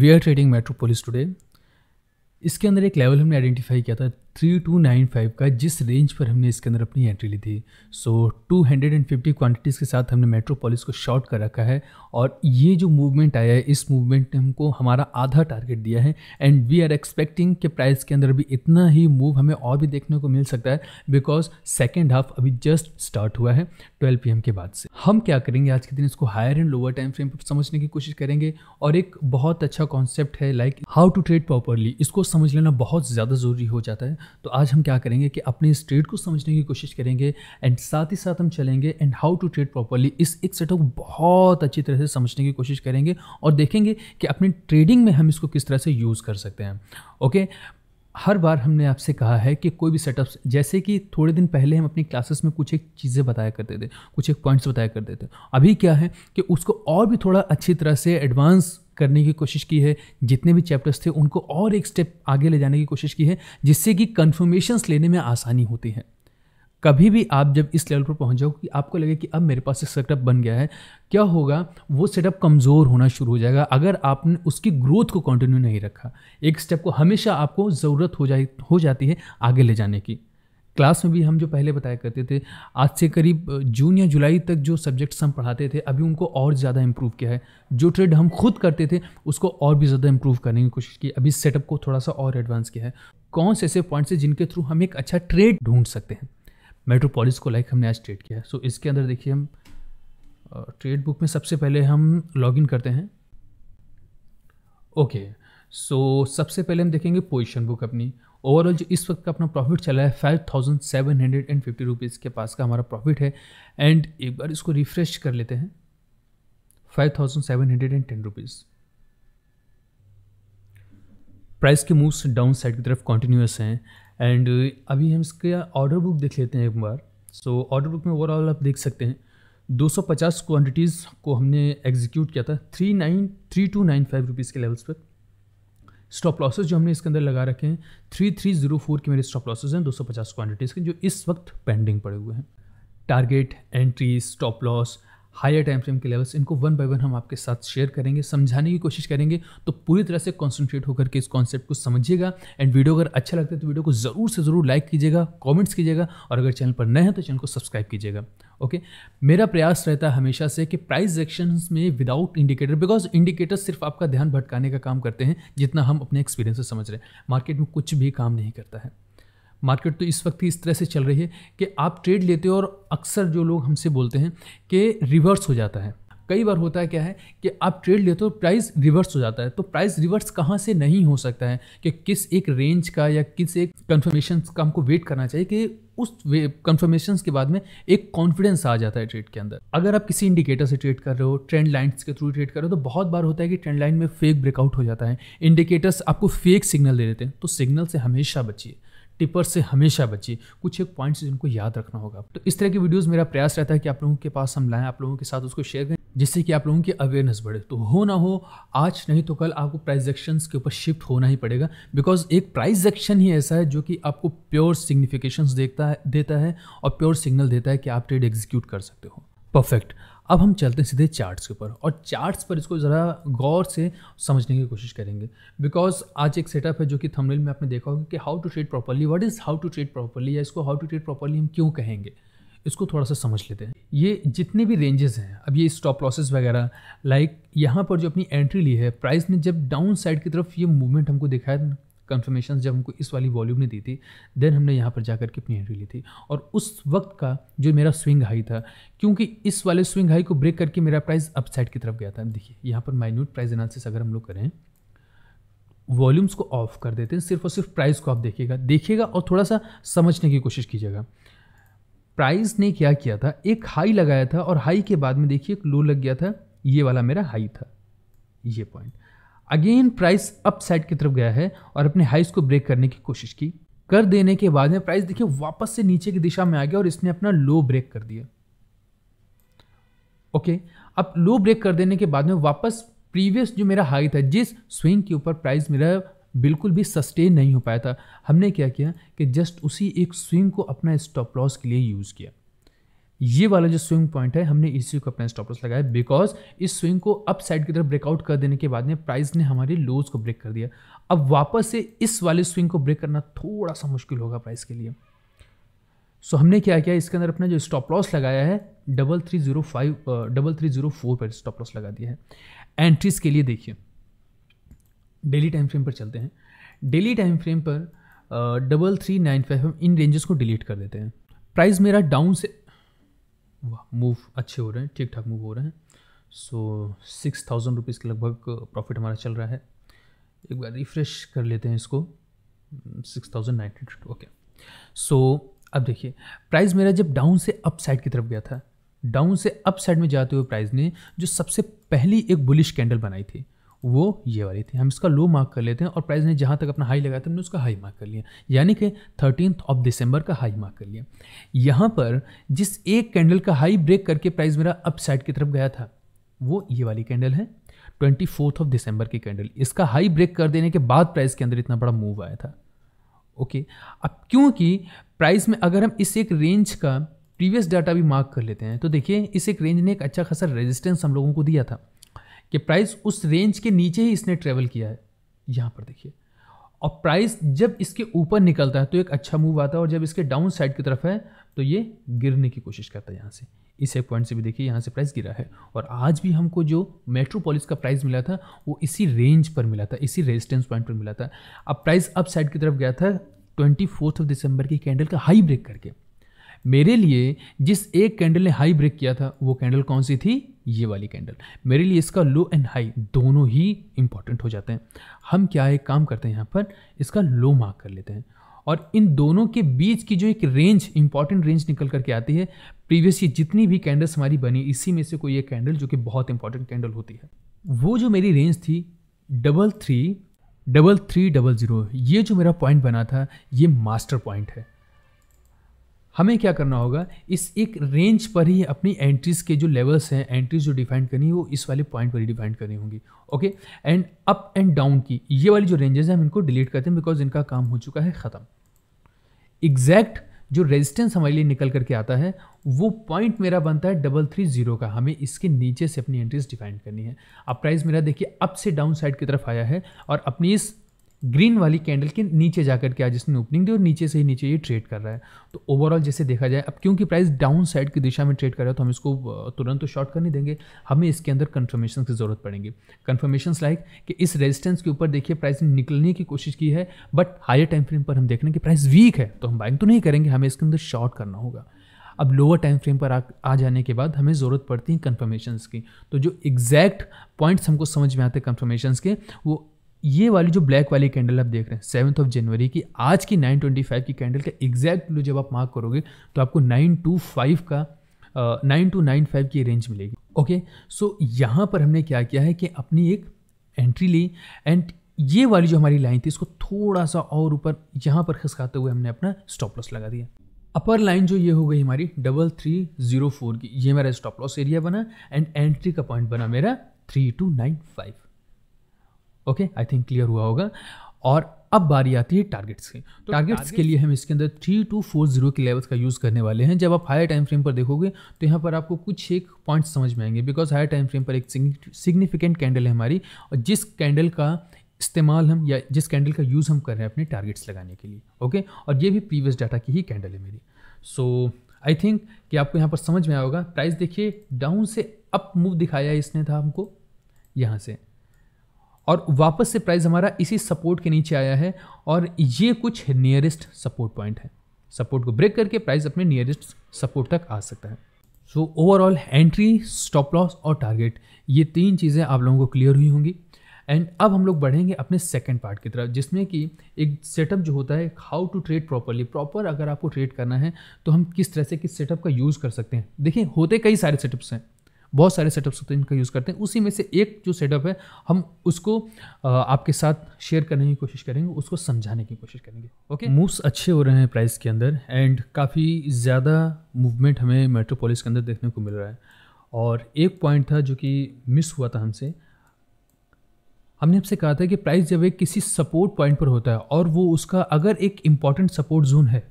We are trading metropolis today इसके अंदर एक लेवल हमने आइडेंटिफाई किया था थ्री टू नाइन फाइव का जिस रेंज पर हमने इसके अंदर अपनी एंट्री ली थी so two hundred and fifty quantities के साथ हमने मेट्रोपोलिस को शॉर्ट कर रखा है और ये जो मूवमेंट आया है इस मूवमेंट ने हमको हमारा आधा टारगेट दिया है एंड वी आर एक्सपेक्टिंग कि प्राइस के अंदर भी इतना ही मूव हमें और भी देखने को मिल सकता है बिकॉज सेकेंड हाफ अभी जस्ट स्टार्ट हुआ है ट्वेल्व पी के बाद से हम क्या करेंगे आज के दिन इसको higher and lower time frame पर समझने की कोशिश करेंगे और एक बहुत अच्छा कॉन्सेप्ट है like how to trade properly इसको समझ लेना बहुत ज़्यादा ज़रूरी हो जाता है तो आज हम क्या करेंगे कि अपने इस ट्रेड को समझने की कोशिश करेंगे एंड साथ ही साथ हम चलेंगे and how to trade properly इस एक सेटअप बहुत अच्छी तरह से समझने की कोशिश करेंगे और देखेंगे कि अपनी ट्रेडिंग में हम इसको किस तरह से यूज़ कर सकते हैं ओके हर बार हमने आपसे कहा है कि कोई भी सेटअप्स जैसे कि थोड़े दिन पहले हम अपनी क्लासेस में कुछ एक चीज़ें बताया करते थे कुछ एक पॉइंट्स बताया करते थे अभी क्या है कि उसको और भी थोड़ा अच्छी तरह से एडवांस करने की कोशिश की है जितने भी चैप्टर्स थे उनको और एक स्टेप आगे ले जाने की कोशिश की है जिससे कि कन्फर्मेशंस लेने में आसानी होती है कभी भी आप जब इस लेवल पर पहुंच जाओ कि आपको लगे कि अब मेरे पास एक सेटअप बन गया है क्या होगा वो सेटअप कमज़ोर होना शुरू हो जाएगा अगर आपने उसकी ग्रोथ को कंटिन्यू नहीं रखा एक स्टेप को हमेशा आपको ज़रूरत हो जाए हो जाती है आगे ले जाने की क्लास में भी हम जो पहले बताया करते थे आज से करीब जून या जुलाई तक जो सब्जेक्ट्स हम पढ़ाते थे अभी उनको और ज़्यादा इम्प्रूव किया है जो ट्रेड हम खुद करते थे उसको और भी ज़्यादा इम्प्रूव करने की कोशिश की अभी सेटअप को थोड़ा सा और एडवांस किया है कौन से ऐसे पॉइंट्स हैं जिनके थ्रू हम एक अच्छा ट्रेड ढूंढ सकते हैं मेट्रोपोलिस को लाइक हमने आज ट्रेड किया सो so, इसके अंदर देखिए हम ट्रेड बुक में सबसे पहले हम लॉगिन करते हैं ओके okay, सो so, सबसे पहले हम देखेंगे पोजीशन बुक अपनी ओवरऑल जो इस वक्त का अपना प्रॉफिट चला है five thousand seven hundred and fifty rupees के पास का हमारा प्रॉफिट है एंड एक बार इसको रिफ्रेश कर लेते हैं five thousand seven hundred and ten rupees price के मूव्स डाउन साइड की तरफ कॉन्टिन्यूस हैं एंड uh, अभी हम इसका ऑर्डर बुक देख लेते हैं एक बार सो ऑर्डर बुक में ओवरऑल आप देख सकते हैं 250 क्वांटिटीज़ को हमने एग्जीक्यूट किया था three nine three two nine five rupees के लेवल्स पर स्टॉप लॉसेस जो हमने इसके अंदर लगा रखे हैं थ्री थ्री जीरो फोर के मेरे स्टॉप लॉसेज हैं 250 क्वांटिटीज़ के जो इस वक्त पेंडिंग पड़े हुए हैं target entry stop loss higher time frame के लेवल्स इनको वन बाय वन हम आपके साथ शेयर करेंगे समझाने की कोशिश करेंगे तो पूरी तरह से कॉन्सेंट्रेट होकर के इस कॉन्सेप्ट को समझिएगा एंड वीडियो अगर अच्छा लगता है तो वीडियो को ज़रूर से ज़रूर लाइक कीजिएगा कॉमेंट्स कीजिएगा और अगर चैनल पर नए हैं तो चैनल को सब्सक्राइब कीजिएगा ओके मेरा प्रयास रहता है हमेशा से कि प्राइस एक्शन में विदाउट इंडिकेटर बिकॉज इंडिकेटर सिर्फ आपका ध्यान भटकाने का काम करते हैं जितना हम अपने एक्सपीरियंस से समझ रहे हैं मार्केट में कुछ भी काम नहीं करता है मार्केट तो इस वक्त ही इस तरह से चल रही है कि आप ट्रेड लेते हो और अक्सर जो लोग हमसे बोलते हैं कि रिवर्स हो जाता है कई बार होता है क्या है कि आप ट्रेड लेते हो प्राइस रिवर्स हो जाता है तो प्राइस रिवर्स कहाँ से नहीं हो सकता है कि किस एक रेंज का या किस एक कन्फर्मेशन का हमको वेट करना चाहिए कि उस कन्फर्मेशन के बाद में एक कॉन्फिडेंस आ जाता है ट्रेड के अंदर अगर आप किसी इंडिकेटर से ट्रेड कर रहे हो ट्रेंड लाइन्स के थ्रू ट्रेड कर रहे हो तो बहुत बार होता है कि ट्रेंड लाइन में फेक ब्रेकआउट हो जाता है इंडिकेटर्स आपको फेक सिग्नल दे देते हैं तो सिग्नल से हमेशा बचिए टिपर से हमेशा बचिए कुछ एक पॉइंट्स जिनको याद रखना होगा तो इस तरह की वीडियोस मेरा प्रयास रहता है कि आप लोगों के पास हम लाएं आप लोगों के साथ उसको शेयर करें जिससे कि आप लोगों की अवेयरनेस बढ़े तो हो ना हो आज नहीं तो कल आपको प्राइस एक्शन के ऊपर शिफ्ट होना ही पड़ेगा बिकॉज एक प्राइस एक्शन ही ऐसा है जो कि आपको प्योर सिग्निफिकेशन देखता है देता है और प्योर सिग्नल देता है कि आप ट्रेड एग्जीक्यूट कर सकते हो परफेक्ट अब हम चलते हैं सीधे चार्ट्स के ऊपर और चार्ट्स पर इसको ज़रा गौर से समझने की कोशिश करेंगे बिकॉज आज एक सेटअप है जो कि थंबनेल में आपने देखा होगा कि how to trade properly what is how to trade properly या इसको हाउ टू ट्रेड प्रॉपरली हम क्यों कहेंगे इसको थोड़ा सा समझ लेते हैं ये जितने भी रेंजेस हैं अब ये स्टॉप लॉसेस वगैरह लाइक यहाँ पर जो अपनी एंट्री ली है प्राइस ने जब डाउन साइड की तरफ ये मूवमेंट हमको दिखाया कन्फर्मेशन जब हमको इस वाली वॉल्यूम ने दी थी देन हमने यहाँ पर जाकर के अपनी एंट्री ली थी और उस वक्त का जो मेरा स्विंग हाई था क्योंकि इस वाले स्विंग हाई को ब्रेक करके मेरा प्राइस अपसाइड की तरफ गया था देखिए यहाँ पर माइन्यूट प्राइस एनालिसिस अगर हम लोग करें वॉल्यूम्स को ऑफ कर देते हैं सिर्फ और सिर्फ प्राइस को आप देखिएगा देखिएगा और थोड़ा सा समझने की कोशिश कीजिएगा प्राइस ने क्या किया था एक हाई लगाया था और हाई के बाद में देखिए एक लो लग गया था ये वाला मेरा हाई था ये पॉइंट अगेन प्राइस अपसाइड की तरफ गया है और अपने हाइस को ब्रेक करने की कोशिश की कर देने के बाद में प्राइस देखिए वापस से नीचे की दिशा में आ गया और इसने अपना लो ब्रेक कर दिया ओके अब लो ब्रेक कर देने के बाद में वापस प्रीवियस जो मेरा हाई था जिस स्विंग के ऊपर प्राइस मेरा बिल्कुल भी सस्टेन नहीं हो पाया था हमने क्या किया कि जस्ट उसी एक स्विंग को अपना स्टॉप लॉस के लिए यूज़ किया ये वाला जो स्विंग पॉइंट है हमने इसी को अपना स्टॉप लॉस लगाया बिकॉज इस स्विंग को अप साइड की तरफ ब्रेकआउट कर देने के बाद में प्राइस ने हमारे लोज को ब्रेक कर दिया अब वापस से इस वाले स्विंग को ब्रेक करना थोड़ा सा मुश्किल होगा प्राइस के लिए सो हमने क्या किया इसके अंदर अपना जो स्टॉप लॉस लगाया है double three zero five double three zero four पर स्टॉप लॉस लगा दिया है एंट्रीज़ के लिए देखिए डेली टाइम फ्रेम पर चलते हैं डेली टाइम फ्रेम पर डबल थ्री नाइन फाइव हम इन रेंजेस को डिलीट कर देते हैं प्राइस मेरा डाउन से वाह मूव अच्छे हो रहे हैं ठीक ठाक मूव हो रहे हैं सो सिक्स थाउजेंड रुपीज़ के लगभग प्रॉफिट हमारा चल रहा है एक बार रिफ्रेश कर लेते हैं इसको six thousand nine hundred okay so अब देखिए प्राइस मेरा जब डाउन से अप साइड की तरफ गया था डाउन से अप साइड में जाते हुए प्राइस ने जो सबसे पहली एक बुलिश कैंडल बनाई थी वो ये वाली थी हम इसका लो मार्क कर लेते हैं और प्राइस ने जहाँ तक अपना हाई लगाया था हमने उसका हाई मार्क कर लिया यानी कि थर्टीन ऑफ दिसंबर का हाई मार्क कर लिया यहाँ पर जिस एक कैंडल का हाई ब्रेक करके प्राइस मेरा अपसाइड की तरफ गया था वो ये वाली कैंडल है ट्वेंटी फोर्थ ऑफ दिसंबर की कैंडल इसका हाई ब्रेक कर देने के बाद प्राइस के अंदर इतना बड़ा मूव आया था ओके अब क्योंकि प्राइस में अगर हम इस एक रेंज का प्रीवियस डाटा भी मार्क कर लेते हैं तो देखिए इस एक रेंज ने एक अच्छा खासा रेजिस्टेंस हम लोगों को दिया था कि प्राइस उस रेंज के नीचे ही इसने ट्रेवल किया है यहाँ पर देखिए और प्राइस जब इसके ऊपर निकलता है तो एक अच्छा मूव आता है और जब इसके डाउन साइड की तरफ है तो ये गिरने की कोशिश करता है यहाँ से इस एक पॉइंट से भी देखिए यहाँ से प्राइस गिरा है और आज भी हमको जो मेट्रोपोलिस का प्राइस मिला था वो इसी रेंज पर मिला था इसी रेजिस्टेंस पॉइंट पर मिला था अब प्राइस अप साइड की तरफ गया था ट्वेंटी फोर्थ ऑफ दिसंबर की कैंडल का हाई ब्रेक करके मेरे लिए जिस एक कैंडल ने हाई ब्रेक किया था वो कैंडल कौन सी थी ये वाली कैंडल मेरे लिए इसका लो एंड हाई दोनों ही इंपॉर्टेंट हो जाते हैं हम क्या एक काम करते हैं यहाँ पर इसका लो मार्क कर लेते हैं और इन दोनों के बीच की जो एक रेंज इंपॉर्टेंट रेंज निकल करके आती है प्रीवियस ये जितनी भी कैंडल्स हमारी बनी इसी में से कोई एक कैंडल जो कि बहुत इंपॉर्टेंट कैंडल होती है वो जो मेरी रेंज थी double three double three double zero ये जो मेरा पॉइंट बना था ये मास्टर पॉइंट है हमें क्या करना होगा इस एक रेंज पर ही अपनी एंट्रीज के जो लेवल्स हैं एंट्रीज जो डिफाइन करनी है वो इस वाले पॉइंट पर ही डिफाइन करनी होगी okay and up and down की ये वाली जो रेंजेस हैं हम इनको डिलीट करते हैं बिकॉज इनका काम हो चुका है ख़त्म एग्जैक्ट जो रेजिस्टेंस हमारे लिए निकल करके आता है वो पॉइंट मेरा बनता है डबल थ्री जीरो का हमें इसके नीचे से अपनी एंट्रीज डिफाइन करनी है अब प्राइस मेरा देखिए अप से डाउन साइड की तरफ आया है और अपनी इस ग्रीन वाली कैंडल के नीचे जाकर के आज इसने ओपनिंग दी और नीचे से ही नीचे ये ट्रेड कर रहा है तो ओवरऑल जैसे देखा जाए अब क्योंकि प्राइस डाउन साइड की दिशा में ट्रेड कर रहा है तो हम इसको तुरंत तो शॉर्ट कर नहीं देंगे हमें इसके अंदर कन्फर्मेशन की ज़रूरत पड़ेगी कन्फर्मेशन लाइक कि इस रेजिस्टेंस के ऊपर देखिए प्राइस ने निकलने की कोशिश की है बट हायर टाइम फ्रेम पर हम देख रहे हैं कि प्राइस वीक है तो हम बाइंग तो नहीं करेंगे हमें इसके अंदर शॉर्ट करना होगा अब लोअर टाइम फ्रेम पर आ, आ जाने के बाद हमें ज़रूरत पड़ती है कन्फर्मेशन की तो जो एग्जैक्ट पॉइंट्स हमको समझ में आते हैं कन्फर्मेशन के वो ये वाली जो ब्लैक वाली कैंडल आप देख रहे हैं सेवन्थ ऑफ जनवरी की आज की 925 की कैंडल का एग्जैक्ट जब आप मार्क करोगे तो आपको 925 का नाइन टू नाइन फाइव की रेंज मिलेगी ओके सो यहाँ पर हमने क्या किया है कि अपनी एक एंट्री ली एंड ये वाली जो हमारी लाइन थी इसको थोड़ा सा और ऊपर यहाँ पर खिसकाते हुए हमने अपना स्टॉप लॉस लगा दिया अपर लाइन जो ये हो गई हमारी डबल थ्री जीरो फोर की ये मेरा स्टॉप लॉस एरिया बना एंड एंट्री का पॉइंट बना मेरा three two nine five okay I think clear हुआ होगा और अब बारी आती है टारगेट्स की तो टारगेट्स के लिए हम इसके अंदर थ्री टू फोर जीरो के लेवल्स का यूज़ करने वाले हैं जब आप हायर टाइम फ्रेम पर देखोगे तो यहाँ पर आपको कुछ एक पॉइंट समझ में आएंगे बिकॉज हायर टाइम फ्रेम पर एक सिग्निफिकेंट कैंडल है हमारी और जिस कैंडल का इस्तेमाल हम या जिस कैंडल का यूज़ हम कर रहे हैं अपने टारगेट्स लगाने के लिए ओके और ये भी प्रीवियस डाटा की ही कैंडल है मेरी सो आई थिंक कि आपको यहाँ पर समझ में आएगा प्राइस देखिए डाउन से अप मूव दिखाया इसने था हमको यहाँ से और वापस से प्राइस हमारा इसी सपोर्ट के नीचे आया है और ये कुछ नियरेस्ट सपोर्ट पॉइंट है सपोर्ट को ब्रेक करके प्राइस अपने नियरेस्ट सपोर्ट तक आ सकता है so overall entry stop loss और टारगेट ये तीन चीज़ें आप लोगों को क्लियर हुई होंगी एंड अब हम लोग बढ़ेंगे अपने सेकेंड पार्ट की तरफ जिसमें कि एक सेटअप जो होता है how to trade properly proper अगर आपको ट्रेड करना है तो हम किस तरह से किस सेटअप का यूज़ कर सकते हैं देखिए होते कई सारे सेटअप्स हैं बहुत सारे सेटअप्स होते हैं इनका यूज़ करते हैं उसी में से एक जो सेटअप है हम उसको आपके साथ शेयर करने की कोशिश करेंगे उसको समझाने की कोशिश करेंगे ओके मूव्स अच्छे हो रहे हैं प्राइस के अंदर एंड काफ़ी ज़्यादा मूवमेंट हमें मेट्रोपोलिस के अंदर देखने को मिल रहा है और एक पॉइंट था जो कि मिस हुआ था हमसे हमने आपसे कहा था कि प्राइस जब एक किसी सपोर्ट पॉइंट पर होता है और वो उसका अगर एक इम्पॉर्टेंट सपोर्ट जोन है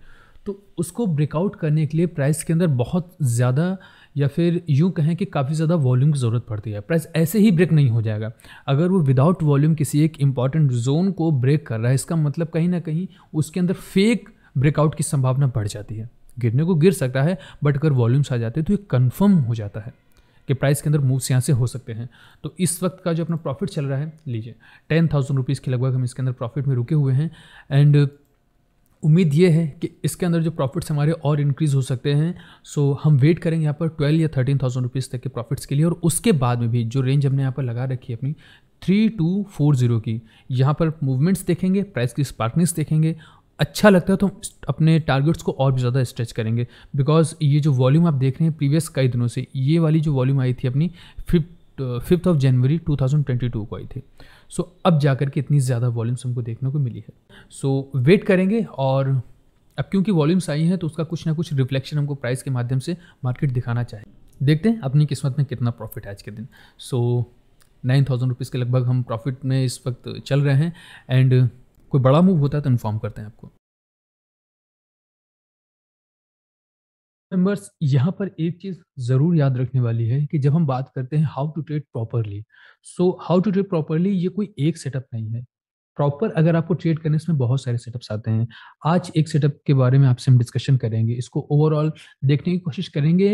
तो उसको ब्रेकआउट करने के लिए प्राइस के अंदर बहुत ज़्यादा या फिर यूँ कहें कि काफ़ी ज़्यादा वॉल्यूम की ज़रूरत पड़ती है प्राइस ऐसे ही ब्रेक नहीं हो जाएगा अगर वो विदाउट वॉल्यूम किसी एक इंपॉर्टेंट जोन को ब्रेक कर रहा है इसका मतलब कहीं ना कहीं उसके अंदर फेक ब्रेकआउट की संभावना बढ़ जाती है गिरने को गिर सकता है बट अगर वॉल्यूम्स आ जाते हैं तो ये कन्फर्म हो जाता है कि प्राइस के अंदर मूव्स यहाँ से हो सकते हैं तो इस वक्त का जो अपना प्रॉफिट चल रहा है लीजिए टेन थाउजेंड रुपीज़ के लगभग हम इसके अंदर प्रॉफिट में रुके हुए हैं एंड उम्मीद ये है कि इसके अंदर जो प्रॉफिट्स हमारे और इंक्रीज़ हो सकते हैं सो हम वेट करेंगे यहाँ पर ट्वेल्व या थर्टीन थाउजेंड रुपीज़ तक के प्रॉफिट्स के लिए और उसके बाद में भी जो रेंज हमने यहाँ पर लगा रखी है अपनी थ्री टू फोर ज़ीरो की यहाँ पर मूवमेंट्स देखेंगे प्राइस की स्पार्कनेस देखेंगे अच्छा लगता है तो हम अपने टारगेट्स को और भी ज़्यादा स्ट्रेच करेंगे बिकॉज ये जो वॉल्यूम आप देख रहे हैं प्रीवियस कई दिनों से ये वाली जो वॉल्यूम आई थी अपनी fifth fifth of January two को आई थी सो अब जा कर के इतनी ज़्यादा वॉल्यूम्स हमको देखने को मिली है सो वेट करेंगे और अब क्योंकि वॉल्यूम्स आई हैं तो उसका कुछ ना कुछ रिफ्लेक्शन हमको प्राइस के माध्यम से मार्केट दिखाना चाहिए देखते हैं अपनी किस्मत में कितना प्रॉफिट है आज के दिन सो नाइन थाउजेंड रुपीज़ के लगभग हम प्रॉफिट में इस वक्त चल रहे हैं एंड कोई बड़ा मूव होता है तो इन्फॉर्म करते हैं आपको मेंबर्स यहाँ पर एक चीज जरूर याद रखने वाली है कि जब हम बात करते हैं how to trade properly so how to trade properly ये कोई एक सेटअप नहीं है प्रॉपर अगर आपको ट्रेड करने इसमें बहुत सारे सेटअप्स आते हैं आज एक सेटअप के बारे में आपसे हम डिस्कशन करेंगे इसको ओवरऑल देखने की कोशिश करेंगे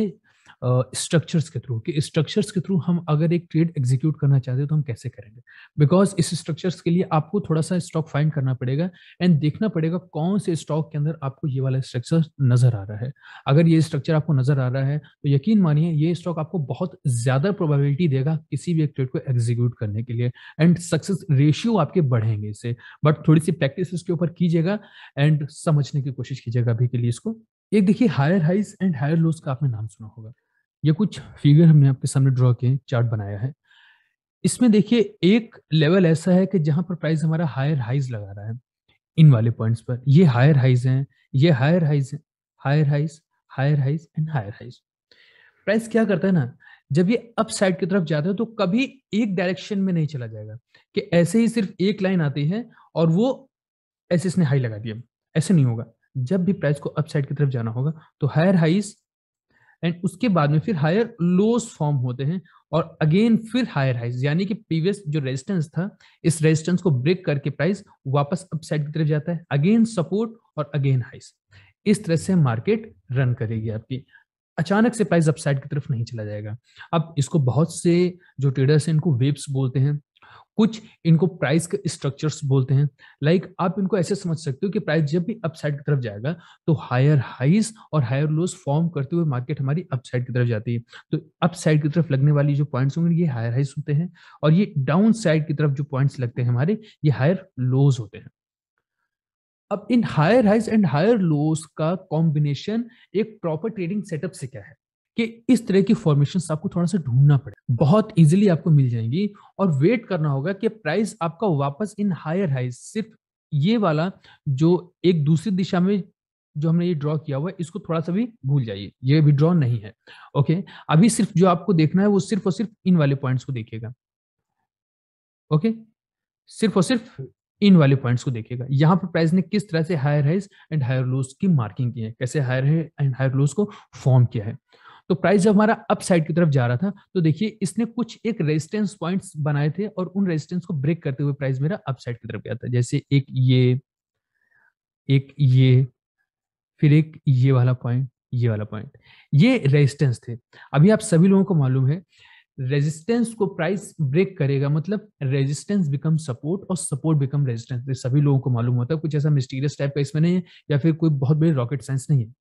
स्ट्रक्चर्स के थ्रू कि स्ट्रक्चर्स के थ्रू हम अगर एक ट्रेड एग्जीक्यूट करना चाहते हो तो हम कैसे करेंगे बिकॉज इस स्ट्रक्चर्स के लिए आपको थोड़ा सा स्टॉक फाइंड करना पड़ेगा एंड देखना पड़ेगा कौन से स्टॉक के अंदर आपको ये वाला स्ट्रक्चर नजर आ रहा है अगर ये स्ट्रक्चर आपको नजर आ रहा है तो यकीन मानिए ये स्टॉक आपको बहुत ज्यादा प्रोबेबिलिटी देगा किसी भी एक ट्रेड को एग्जीक्यूट करने के लिए एंड सक्सेस रेशियो आपके बढ़ेंगे इससे बट थोड़ी सी प्रैक्टिस इसके ऊपर कीजिएगा एंड समझने की कोशिश कीजिएगा अभी के लिए इसको एक देखिए higher highs and higher lows का आपने नाम सुना होगा ये कुछ फिगर हमने आपके सामने ड्रॉ किए चार्ट बनाया है इसमें देखिए एक लेवल ऐसा है कि जहां पर प्राइस हमारा हायर हाइज लगा रहा है इन वाले पॉइंट्स पर ये हायर हाइज हैं ये हायर हाइज हैं higher highs higher highs and higher highs price क्या करता है ना जब ये अप साइड की तरफ जाता है तो कभी एक डायरेक्शन में नहीं चला जाएगा कि ऐसे ही सिर्फ एक लाइन आती है और वो ऐसे इसने हाई लगा दिया ऐसे नहीं होगा जब भी प्राइस को अप साइड की तरफ जाना होगा तो हायर हाइज एंड उसके बाद में फिर हायर लोस फॉर्म होते हैं और अगेन फिर हायर हाइज यानी कि प्रीवियस जो रेजिस्टेंस था इस रेजिस्टेंस को ब्रेक करके प्राइस वापस अपसाइड की तरफ जाता है अगेन सपोर्ट और अगेन हाइज इस तरह से मार्केट रन करेगी आपकी अचानक से प्राइस अपसाइड की तरफ नहीं चला जाएगा अब इसको बहुत से जो ट्रेडर्स हैं इनको वेब्स बोलते हैं कुछ इनको प्राइस के स्ट्रक्चर्स बोलते हैं लाइक like आप इनको ऐसे समझ सकते हो कि प्राइस जब भी अपसाइड की तरफ जाएगा तो हायर हाइस और हायर लोस फॉर्म करते हुए मार्केट हमारी अपसाइड की तरफ जाती है तो अपसाइड की तरफ लगने वाली जो पॉइंट्स होंगे ये हायर हाइस होते हैं और ये डाउन साइड की तरफ जो पॉइंट्स लगते हैं हमारे ये हायर लोज होते हैं अब इन higher highs and higher lows का कॉम्बिनेशन एक प्रॉपर ट्रेडिंग सेटअप से क्या है कि इस तरह की फॉर्मेशन आपको थोड़ा सा ढूंढना पड़े बहुत इजीली आपको मिल जाएंगी और वेट करना होगा कि प्राइस आपका वापस इन हायर हाई सिर्फ ये वाला जो एक दूसरी दिशा में जो हमने ये ड्रॉ किया हुआ है इसको थोड़ा सा भी भूल जाइए ये भी ड्रॉ नहीं है ओके अभी सिर्फ जो आपको देखना है वो सिर्फ और सिर्फ इन वाले पॉइंट्स को देखिएगा ओके सिर्फ और सिर्फ इन वाले पॉइंट्स को देखिएगा यहाँ पर प्राइस ने किस तरह से higher highs and higher lows की मार्किंग की है कैसे higher high and higher lows को फॉर्म किया है तो प्राइस जब हमारा अप साइड की तरफ जा रहा था तो देखिए इसने कुछ एक रेजिस्टेंस पॉइंट्स बनाए थे और उन रेजिस्टेंस को ब्रेक करते हुए प्राइस मेरा अप साइड की तरफ गया था जैसे एक ये एक ये फिर एक ये वाला पॉइंट ये वाला पॉइंट ये रेजिस्टेंस थे अभी आप सभी लोगों को मालूम है रेजिस्टेंस को प्राइस ब्रेक करेगा मतलब रेजिस्टेंस बिकम सपोर्ट और सपोर्ट बिकम रेजिस्टेंस सभी लोगों को मालूम होता है कुछ ऐसा मिस्टीरियस टाइप का इसमें नहीं है या फिर कोई बहुत बड़ी रॉकेट साइंस नहीं है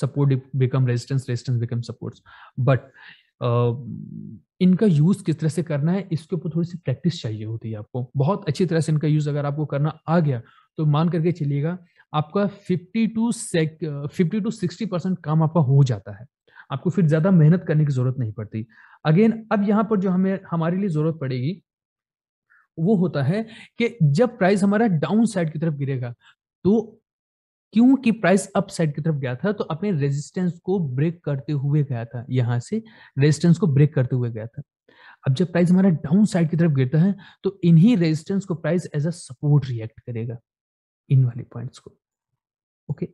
support become resistance resistance become support but इनका यूज किस तरह से करना है इसके ऊपर थोड़ी सी प्रैक्टिस चाहिए होती है आपको बहुत अच्छी तरह से इनका यूज अगर आपको करना आ गया तो मान करके चलिएगा आपका 50 टू फिफ्टी टू 60 परसेंट काम आपका हो जाता है आपको फिर ज्यादा मेहनत करने की जरूरत नहीं पड़ती अगेन अब यहाँ पर जो हमें हमारे लिए जरूरत पड़ेगी वो होता है कि जब प्राइस हमारा डाउन साइड की तरफ गिरेगा तो क्योंकि प्राइस अपसाइड की तरफ गया था तो अपने रेजिस्टेंस को ब्रेक करते हुए गया था यहां से रेजिस्टेंस को ब्रेक करते हुए गया था अब जब प्राइस हमारा डाउन साइड की तरफ गिरता है तो इन्हीं रेजिस्टेंस को price as a support react करेगा इन वाले पॉइंट्स को ओके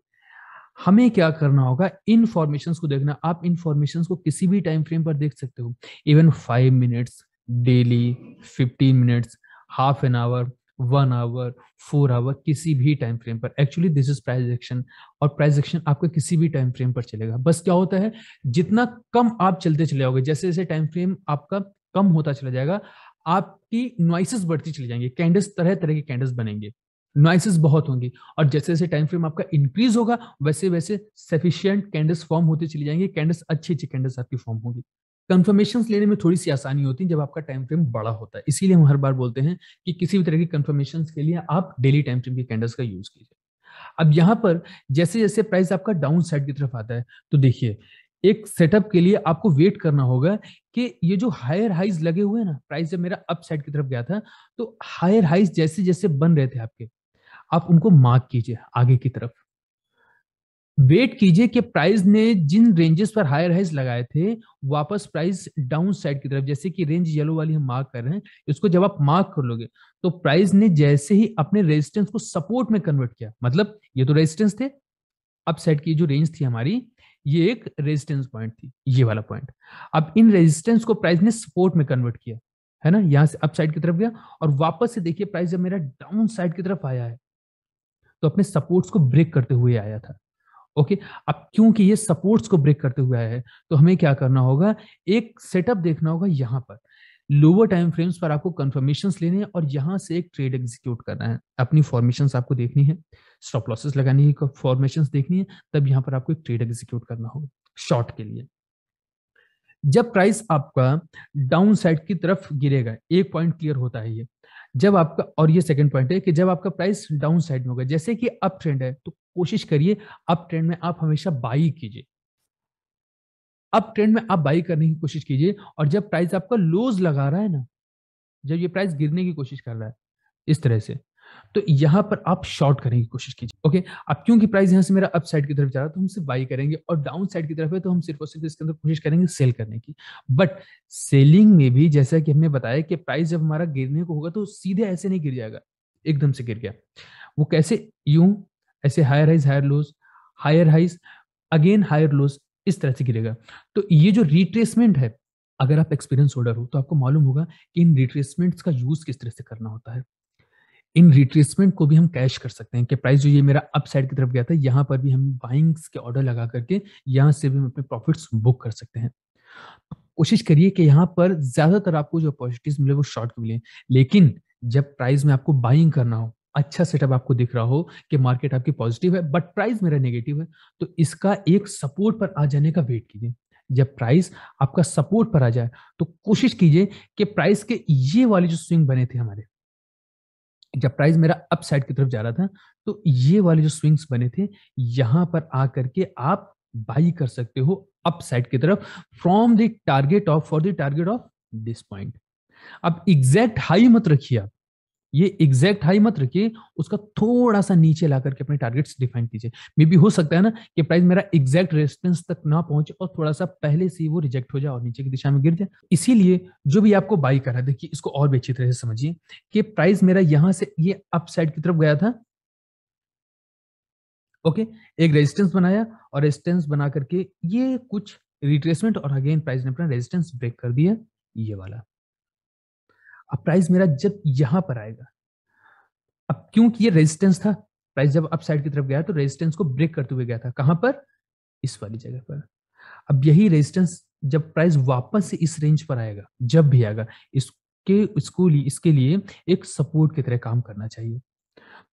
हमें क्या करना होगा इन फॉर्मेशन को देखना आप इन फॉर्मेशन को किसी भी टाइम फ्रेम पर देख सकते हो even five minutes daily fifteen minutes half an hour one hour four hour किसी भी टाइम फ्रेम पर actually this is price action और प्राइस एक्शन आपका किसी भी टाइम फ्रेम पर चलेगा बस क्या होता है जितना कम आप चलते चले जाओगे जैसे जैसे टाइम फ्रेम आपका कम होता चला जाएगा आपकी नॉइसेस बढ़ती चली जाएंगी कैंडल्स तरह तरह के कैंडल्स बनेंगे नॉइसेस बहुत होंगी और जैसे जैसे टाइम फ्रेम आपका इंक्रीज होगा वैसे वैसे सफिशियंट कैंडल्स फॉर्म होते चली जाएंगे कैंडल्स अच्छी अच्छी कैंडल्स आपकी फॉर्म होंगी कन्फर्मेशन लेने में थोड़ी सी आसानी होती है जब आपका टाइम फ्रेम बड़ा होता है इसीलिए हम हर बार बोलते हैं कि किसी भी तरह की कन्फर्मेशन के लिए आप डेली टाइम फ्रेम के कैंडल्स का यूज कीजिए अब यहाँ पर जैसे जैसे प्राइस आपका डाउन साइड की तरफ आता है तो देखिए एक सेटअप के लिए आपको वेट करना होगा कि ये जो हायर हाइज लगे हुए हैं ना प्राइस जब मेरा अप साइड की तरफ गया था तो हायर हाइज जैसे जैसे बन रहे थे आपके आप उनको मार्क कीजिए आगे की तरफ वेट कीजिए कि प्राइस ने जिन रेंजेस पर हायर हाइज लगाए थे वापस प्राइस डाउन साइड की तरफ जैसे कि रेंज येलो वाली हम मार्क कर रहे हैं इसको जब आप मार्क कर लोगे तो प्राइस ने जैसे ही अपने रेजिस्टेंस को सपोर्ट में कन्वर्ट किया मतलब ये तो रेजिस्टेंस थे अब साइड की जो रेंज थी हमारी ये एक रेजिस्टेंस पॉइंट थी ये वाला पॉइंट अब इन रेजिस्टेंस को प्राइस ने सपोर्ट में कन्वर्ट किया है ना यहां से अप साइड की तरफ गया और वापस से देखिए प्राइस जब मेरा डाउन साइड की तरफ आया है तो अपने सपोर्ट्स को ब्रेक करते हुए आया था ओके अब क्योंकि ये सपोर्ट्स को ब्रेक करते हुए आया है तो हमें क्या करना होगा एक सेटअप देखना होगा यहाँ पर लोअर टाइम फ्रेम्स पर आपको कंफर्मेशन लेने हैं और यहाँ से एक ट्रेड एग्जीक्यूट करना है अपनी फॉर्मेशन आपको देखनी है स्टॉप लॉसेस लगानी है फॉर्मेशन देखनी है तब यहाँ पर आपको एक ट्रेड एग्जीक्यूट करना होगा शॉर्ट के लिए जब प्राइस आपका डाउन साइड की तरफ गिरेगा एक पॉइंट क्लियर होता है ये जब आपका और ये सेकंड पॉइंट है कि जब आपका प्राइस डाउन साइड में होगा जैसे कि अप ट्रेंड है तो कोशिश करिए अप ट्रेंड में आप हमेशा बाई कीजिए अप ट्रेंड में आप बाई करने की कोशिश कीजिए और जब प्राइस आपका लोज लगा रहा है ना जब ये प्राइस गिरने की कोशिश कर रहा है इस तरह से तो यहां पर आप शॉर्ट करने की कोशिश कीजिए ओके अब क्योंकि प्राइस यहां से मेरा अप साइड की तरफ जा रहा है तो हम सिर्फ बाई करेंगे और डाउन साइड की तरफ है तो हम सिर्फ और सिर्फ इसके अंदर कोशिश करेंगे सेल करने की बट सेलिंग में भी जैसा कि हमने बताया कि प्राइस जब हमारा गिरने को होगा तो सीधे ऐसे नहीं गिर जाएगा एकदम से गिर गया वो कैसे यूं ऐसे higher highs higher lows higher highs again higher lows इस तरह से गिरेगा तो ये जो रिट्रेसमेंट है अगर आप एक्सपीरियंस होल्डर हो तो आपको मालूम होगा कि इन रिट्रेसमेंट्स का यूज किस तरह से करना होता है इन रिट्रेसमेंट को भी हम कैश कर सकते हैं कि प्राइस जो ये मेरा अप साइड की तरफ गया था यहाँ पर भी हम बाइंग्स के ऑर्डर लगा करके यहाँ से भी हम अपने प्रॉफिट्स बुक कर सकते हैं तो कोशिश करिए कि यहाँ पर ज्यादातर आपको जो अपॉर्चुनिटीज मिले वो शॉर्ट मिले लेकिन जब प्राइस में आपको बाइंग करना हो अच्छा सेटअप आपको दिख रहा हो कि मार्केट आपकी पॉजिटिव है बट प्राइस मेरा नेगेटिव है तो इसका एक सपोर्ट पर आ जाने का वेट कीजिए जब प्राइस आपका सपोर्ट पर आ जाए तो कोशिश कीजिए कि प्राइस के ये वाले जो स्विंग बने थे हमारे जब प्राइस मेरा अप साइड की तरफ जा रहा था तो ये वाले जो स्विंग्स बने थे यहां पर आकर के आप बाई कर सकते हो अप साइड की तरफ from the target of for the target of this point अब एग्जैक्ट हाई मत रखिए आप ये एग्जैक्ट हाई मत रखिए उसका थोड़ा सा नीचे ला करके अपने टारगेट्स डिफाइन कीजिए मे बी हो सकता है ना कि प्राइस मेरा एग्जैक्ट रेजिस्टेंस तक ना पहुंचे और थोड़ा सा पहले से वो रिजेक्ट हो जाए और नीचे की दिशा में गिर जाए इसीलिए जो भी आपको बाई करा देखिए इसको और भी अच्छी तरह से समझिए कि प्राइस मेरा यहां से ये अप साइड की तरफ गया था ओके एक रेजिस्टेंस बनाया और रेजिस्टेंस बना करके ये कुछ रिट्रेसमेंट और अगेन प्राइस ने अपना रेजिस्टेंस ब्रेक कर दिया ये वाला अब प्राइस मेरा जब यहां पर आएगा अब क्योंकि ये रेजिस्टेंस था प्राइस जब अप साइड की तरफ गया तो रेजिस्टेंस को ब्रेक करते हुए गया था कहां पर इस वाली जगह पर अब यही रेजिस्टेंस जब प्राइस वापस से इस रेंज पर आएगा जब भी आएगा इसके इसको इसके लिए एक सपोर्ट की तरह काम करना चाहिए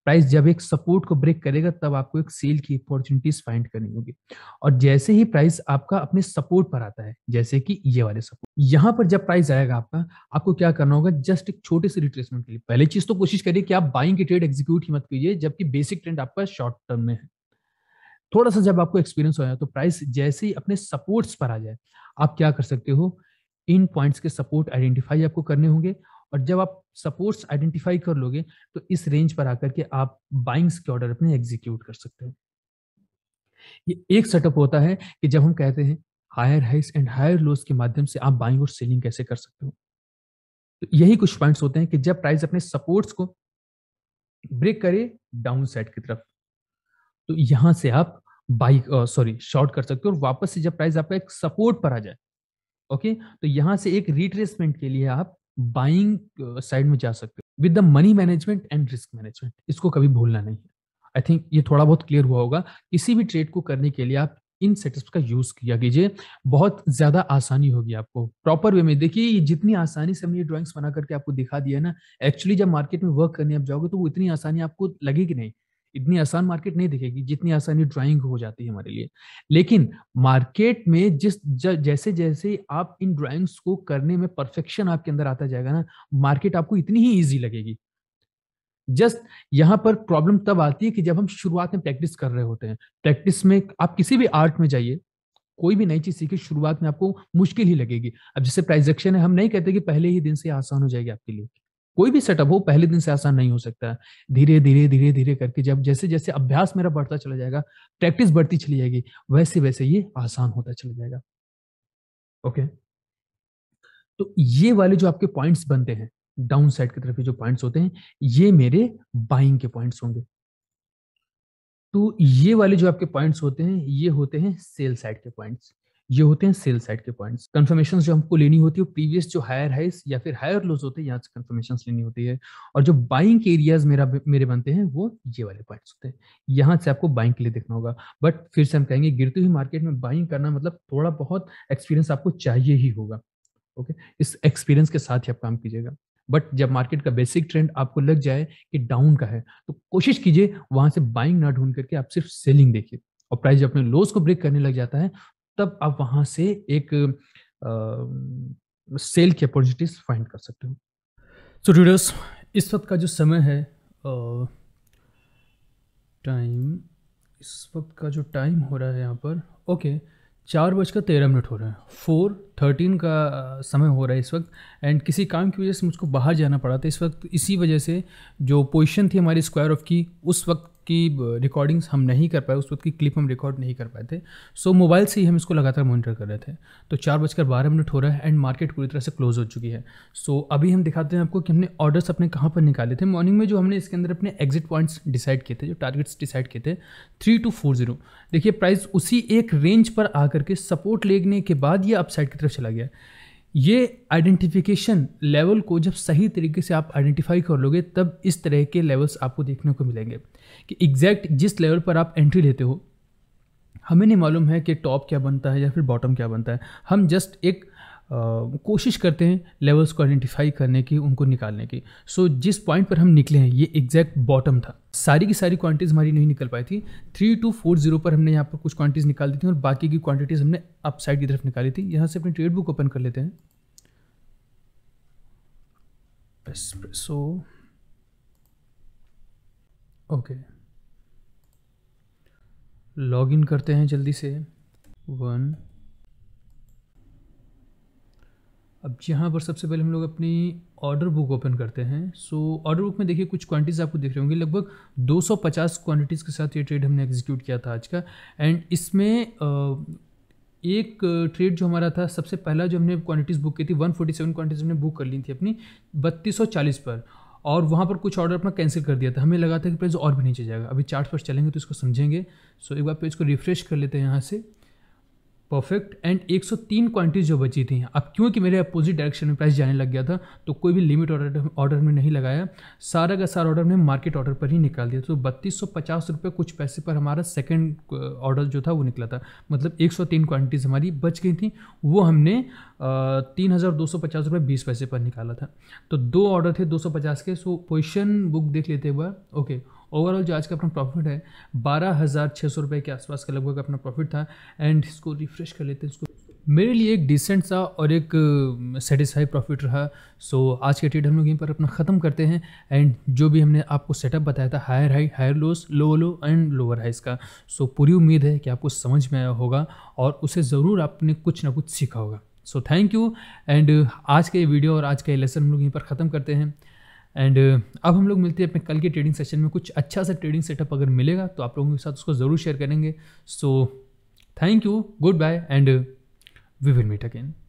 प्राइस जब एक सपोर्ट को ब्रेक करेगा तब आपको एक सेल की अपॉर्चुनिटीज फाइंड करनी होगी और जैसे ही प्राइस आपका अपने सपोर्ट पर आता है जैसे कि ये वाले सपोर्ट यहाँ पर जब प्राइस आएगा आपका आपको क्या करना होगा जस्ट एक छोटे से रिट्रेसमेंट के लिए पहले चीज तो कोशिश करिए कि आप बाइंग की ट्रेड एग्जीक्यूट ही मत कीजिए जबकि बेसिक ट्रेंड आपका शॉर्ट टर्म में है थोड़ा सा जब आपको एक्सपीरियंस हो जाए तो प्राइस जैसे ही अपने सपोर्ट्स पर आ जाए आप क्या कर सकते हो इन पॉइंट्स के सपोर्ट आइडेंटिफाई आपको करने होंगे और जब आप सपोर्ट्स आइडेंटिफाई कर लोगे तो इस रेंज पर आकर के आप बाइंग्स के ऑर्डर अपने एग्जीक्यूट कर सकते हो ये एक सेटअप होता है कि जब हम कहते हैं higher highs and higher loss के माध्यम से आप बाइंग और सेलिंग कैसे कर सकते हो तो यही कुछ पॉइंट्स होते हैं कि जब प्राइस अपने सपोर्ट्स को ब्रेक करे डाउन साइड की तरफ तो यहां से आप बाइक सॉरी शॉर्ट कर सकते हो और वापस से जब प्राइस आपका एक सपोर्ट पर आ जाए ओके तो यहां से एक रिट्रेसमेंट के लिए आप बाइंग साइड uh, में जा सकते हो with the money management and risk management इसको कभी भूलना नहीं है आई थिंक ये थोड़ा बहुत क्लियर हुआ होगा किसी भी ट्रेड को करने के लिए आप इन सेटअप का यूज किया कीजिए बहुत ज्यादा आसानी होगी आपको प्रॉपर वे में देखिए जितनी आसानी से हमने ड्रॉइंग्स बना करके आपको दिखा दिया ना एक्चुअली जब मार्केट में वर्क करने आप जाओगे तो वो इतनी आसानी आपको लगेगी नहीं इतनी आसान मार्केट नहीं दिखेगी जितनी आसानी ड्राइंग हो जाती है हमारे लिए लेकिन मार्केट में जिस ज, जैसे जैसे आप इन ड्राइंग्स को करने में परफेक्शन आपके अंदर आता जाएगा ना मार्केट आपको इतनी ही ईजी लगेगी जस्ट यहाँ पर प्रॉब्लम तब आती है कि जब हम शुरुआत में प्रैक्टिस कर रहे होते हैं प्रैक्टिस में आप किसी भी आर्ट में जाइए कोई भी नई चीज सीखे शुरुआत में आपको मुश्किल ही लगेगी अब जैसे प्राइजेक्शन है हम नहीं कहते कि पहले ही दिन से आसान हो जाएगी आपके लिए कोई भी सेटअप हो पहले दिन से आसान नहीं हो सकता धीरे धीरे धीरे धीरे करके जब जैसे जैसे अभ्यास मेरा बढ़ता चला जाएगा प्रैक्टिस बढ़ती चली जाएगी वैसे वैसे ये आसान होता चला जाएगा ओके तो ये वाले जो आपके पॉइंट्स बनते हैं डाउन साइड की तरफ जो पॉइंट्स होते हैं ये मेरे बाइंग के पॉइंट्स होंगे तो ये वाले जो आपके पॉइंट्स होते हैं ये होते हैं सेल साइड के पॉइंट्स ये होते हैं सेल साइड के पॉइंट्स कन्फर्मेशन जो हमको लेनी होती है प्रीवियस जो हायर हाइस या फिर हायर लोज होते हैं यहाँ से कन्फर्मेशन लेनी होती है और जो बाइंग एरियाज मेरा मेरे बनते हैं वो ये वाले पॉइंट्स होते हैं यहाँ से आपको बाइंग के लिए देखना होगा बट फिर से हम कहेंगे गिरती हुई मार्केट में बाइंग करना मतलब थोड़ा बहुत एक्सपीरियंस आपको चाहिए ही होगा ओके इस एक्सपीरियंस के साथ ही आप काम कीजिएगा बट जब मार्केट का बेसिक ट्रेंड आपको लग जाए कि डाउन का है तो कोशिश कीजिए वहां से बाइंग ना ढूंढ करके आप सिर्फ सेलिंग देखिए और प्राइस जब अपने लोस को ब्रेक करने लग जाता है तब आप वहां से एक सेल की अपॉर्चुनिटीज फाइंड कर सकते हो सो रीडर्स इस वक्त का जो समय है टाइम इस वक्त का जो टाइम हो रहा है यहाँ पर ओके चार बजकर तेरह मिनट हो रहा है फोर थर्टीन का समय हो रहा है इस वक्त एंड किसी काम की वजह से मुझको बाहर जाना पड़ा था इस वक्त इसी वजह से जो पोजीशन थी हमारी स्क्वायर ऑफ की उस वक्त की रिकॉर्डिंग्स हम नहीं कर पाए उस वक्त की क्लिप हम रिकॉर्ड नहीं कर पाए थे सो मोबाइल से ही हम इसको लगातार मॉनिटर कर रहे थे तो चार बजकर बारह मिनट हो रहा है एंड मार्केट पूरी तरह से क्लोज हो चुकी है सो अभी हम दिखाते हैं आपको कि हमने ऑर्डर्स अपने कहाँ पर निकाले थे मॉर्निंग में जो हमने इसके अंदर अपने एग्जिट पॉइंट्स डिसाइड किए थे जो टारगेट्स डिसाइड किए थे थ्री टू फोर जीरो देखिए प्राइस उसी एक रेंज पर आकर के सपोर्ट लेने के बाद ये अपसाइड की तरफ चला गया ये आइडेंटिफिकेशन लेवल को जब सही तरीके से आप आइडेंटिफाई कर लोगे तब इस तरह के लेवल्स आपको देखने को मिलेंगे कि एग्जैक्ट जिस लेवल पर आप एंट्री लेते हो हमें नहीं मालूम है कि टॉप क्या बनता है या फिर बॉटम क्या बनता है हम जस्ट एक कोशिश करते हैं लेवल्स को आइडेंटिफाई करने की उनको निकालने की सो so, जिस पॉइंट पर हम निकले हैं ये एग्जैक्ट बॉटम था सारी की सारी क्वांटिटीज़ हमारी नहीं निकल पाई थी थ्री टू फोर जीरो पर हमने यहाँ पर कुछ क्वांटिटीज़ निकाल दी थी और बाकी की क्वांटिटीज़ हमने अपसाइड की तरफ निकाली थी यहाँ से अपनी ट्रेड बुक ओपन कर लेते हैं एस्प्रेसो ओके लॉग इन करते हैं जल्दी से वन अब यहाँ पर सबसे पहले हम लोग अपनी ऑर्डर बुक ओपन करते हैं सो ऑर्डर बुक में देखिए कुछ क्वांटिटीज़ आपको दिख रही होंगी लगभग 250 क्वांटिटीज़ के साथ ये ट्रेड हमने एग्जीक्यूट किया था आज का एंड इसमें एक ट्रेड जो हमारा था सबसे पहला जो हमने क्वांटिटीज़ बुक की थी 147 क्वांटिटीज़ हमने बुक कर ली थी अपनी बत्तीस पर और वहाँ पर कुछ ऑर्डर अपना कैंसिल कर दिया था हमें लगा था कि प्राइस और भी नीचे जाएगा अभी चार्ट पर चलेंगे तो इसको समझेंगे सो so, एक बार पेज को रिफ्रेश कर लेते हैं यहाँ से परफेक्ट एंड 103 क्वांटिटीज जो बची थी अब क्योंकि मेरे अपोजिट डायरेक्शन में प्राइस जाने लग गया था तो कोई भी लिमिट ऑर्डर ऑर्डर में नहीं लगाया सारा का सारा ऑर्डर हमने मार्केट ऑर्डर पर ही निकाल दिया तो बत्तीस सौ पचास रुपये कुछ पैसे पर हमारा सेकेंड ऑर्डर uh, जो था वो निकला था मतलब एक सौ तीन क्वांटिटीज़ हमारी बच गई थी वो हमने uh, तीन हज़ार दो सौ पचास रुपये बीस पैसे पर निकाला था तो दो ऑर्डर थे दो सौ पचास के सो पोजिशन बुक देख लेते हुए ओके okay. ओवरऑल जो आज का अपना प्रॉफिट है बारह हज़ार छः सौ रुपये के आसपास का लगभग अपना प्रॉफिट था एंड इसको रिफ्रेश कर लेते हैं इसको मेरे लिए एक डिसेंट सा और एक सेटिस्फाई प्रॉफिट रहा सो so, आज के ट्रेड हम लोग यहीं पर अपना ख़त्म करते हैं एंड जो भी हमने आपको सेटअप बताया था higher high higher lows low low and lower highs का सो so, पूरी उम्मीद है कि आपको समझ में आया होगा और उसे ज़रूर आपने कुछ ना कुछ सीखा होगा सो थैंक यू एंड आज का वीडियो और आज का ये लेसन हम लोग यहीं पर ख़त्म करते हैं एंड uh, अब हम लोग मिलते हैं अपने कल के ट्रेडिंग सेशन में कुछ अच्छा सा ट्रेडिंग सेटअप अगर मिलेगा तो आप लोगों के साथ उसको ज़रूर शेयर करेंगे so thank you goodbye and we will meet again